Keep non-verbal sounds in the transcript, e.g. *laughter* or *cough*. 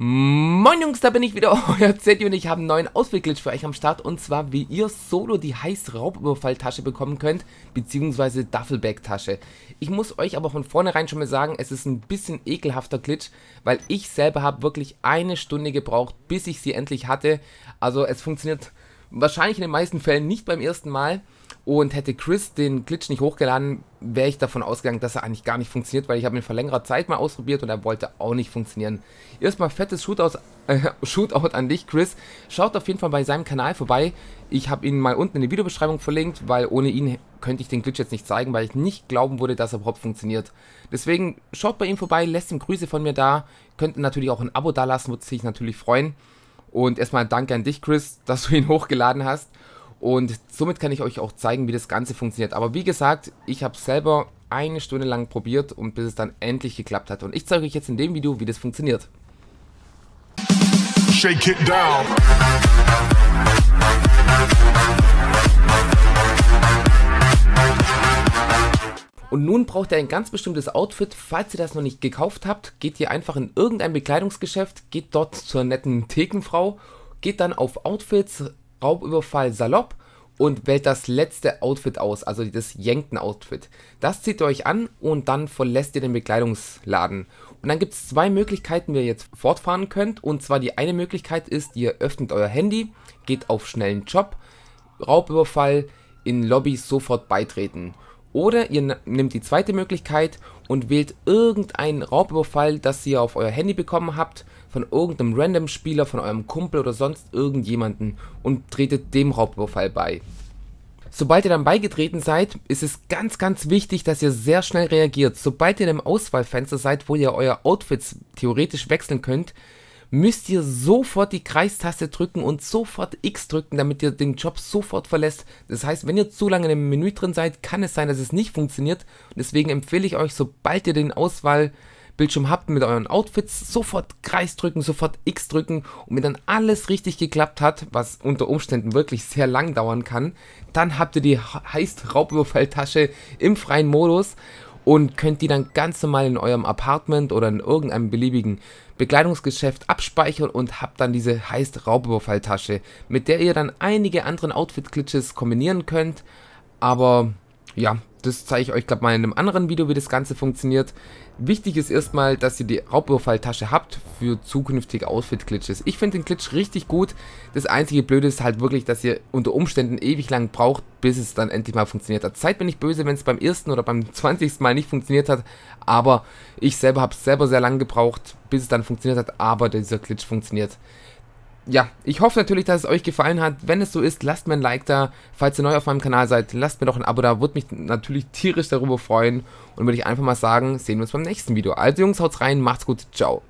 Moin Jungs, da bin ich wieder, *laughs* euer Z und ich habe einen neuen Ausweg-Glitch für euch am Start und zwar, wie ihr solo die Heiß-Raubüberfall-Tasche bekommen könnt, beziehungsweise Duffelbag-Tasche. Ich muss euch aber von vornherein schon mal sagen, es ist ein bisschen ekelhafter Glitch, weil ich selber habe wirklich eine Stunde gebraucht, bis ich sie endlich hatte. Also es funktioniert Wahrscheinlich in den meisten Fällen nicht beim ersten Mal. Und hätte Chris den Glitch nicht hochgeladen, wäre ich davon ausgegangen, dass er eigentlich gar nicht funktioniert, weil ich habe ihn vor längerer Zeit mal ausprobiert und er wollte auch nicht funktionieren. Erstmal fettes Shootout, äh, *laughs* Shootout an dich, Chris. Schaut auf jeden Fall bei seinem Kanal vorbei. Ich habe ihn mal unten in die Videobeschreibung verlinkt, weil ohne ihn könnte ich den Glitch jetzt nicht zeigen, weil ich nicht glauben würde, dass er überhaupt funktioniert. Deswegen schaut bei ihm vorbei, lässt ihm Grüße von mir da. Könnt natürlich auch ein Abo dalassen, würde sich natürlich freuen. Und erstmal danke an dich, Chris, *laughs* dass du ihn hochgeladen hast. Und somit kann ich euch auch zeigen, wie das Ganze funktioniert. Aber wie gesagt, ich habe selber eine Stunde lang probiert und bis es dann endlich geklappt hat. Und ich zeige euch jetzt in dem Video, wie das funktioniert. Shake it down. Und nun braucht ihr ein ganz bestimmtes Outfit. Falls ihr das noch nicht gekauft habt, geht ihr einfach in irgendein Bekleidungsgeschäft, geht dort zur netten Thekenfrau, geht dann auf Outfits, Raubüberfall, Salopp und wählt das letzte Outfit aus, also das jenkten outfit Das zieht ihr euch an und dann verlässt ihr den Bekleidungsladen. Und dann gibt es zwei Möglichkeiten, wie ihr jetzt fortfahren könnt. Und zwar die eine Möglichkeit ist, ihr öffnet euer Handy, geht auf schnellen Job, Raubüberfall, in Lobby sofort beitreten. Oder ihr nehmt die zweite Möglichkeit und wählt irgendeinen Raubüberfall, das ihr auf euer Handy bekommen habt, von irgendeinem Random-Spieler, von eurem Kumpel oder sonst irgendjemanden und tretet dem Raubüberfall bei. Sobald ihr dann beigetreten seid, ist es ganz, ganz wichtig, dass ihr sehr schnell reagiert. Sobald ihr in einem Auswahlfenster seid, wo ihr euer Outfits theoretisch wechseln könnt, müsst ihr sofort die Kreistaste drücken und sofort X drücken, damit ihr den Job sofort verlässt. Das heißt, wenn ihr zu lange im Menü drin seid, kann es sein, dass es nicht funktioniert. Deswegen empfehle ich euch, sobald ihr den Auswahlbildschirm habt mit euren Outfits, sofort Kreis drücken, sofort X drücken und wenn dann alles richtig geklappt hat, was unter Umständen wirklich sehr lang dauern kann, dann habt ihr die heißt Raubüberfalltasche im freien Modus und könnt die dann ganz normal in eurem Apartment oder in irgendeinem beliebigen Bekleidungsgeschäft abspeichern und habt dann diese heißt Raubüberfalltasche, mit der ihr dann einige anderen Outfit-Glitches kombinieren könnt. Aber ja, das zeige ich euch, glaube mal in einem anderen Video, wie das Ganze funktioniert. Wichtig ist erstmal, dass ihr die Raubüberfalltasche habt für zukünftige Outfit-Glitches. Ich finde den Glitch richtig gut. Das einzige Blöde ist halt wirklich, dass ihr unter Umständen ewig lang braucht, bis es dann endlich mal funktioniert hat. Seid mir nicht böse, wenn es beim ersten oder beim 20. Mal nicht funktioniert hat, aber ich selber habe es selber sehr lang gebraucht, bis es dann funktioniert hat, aber dieser Glitch funktioniert ja, ich hoffe natürlich, dass es euch gefallen hat. Wenn es so ist, lasst mir ein Like da. Falls ihr neu auf meinem Kanal seid, lasst mir doch ein Abo da. Würde mich natürlich tierisch darüber freuen. Und würde ich einfach mal sagen, sehen wir uns beim nächsten Video. Also Jungs, haut rein, macht's gut, ciao.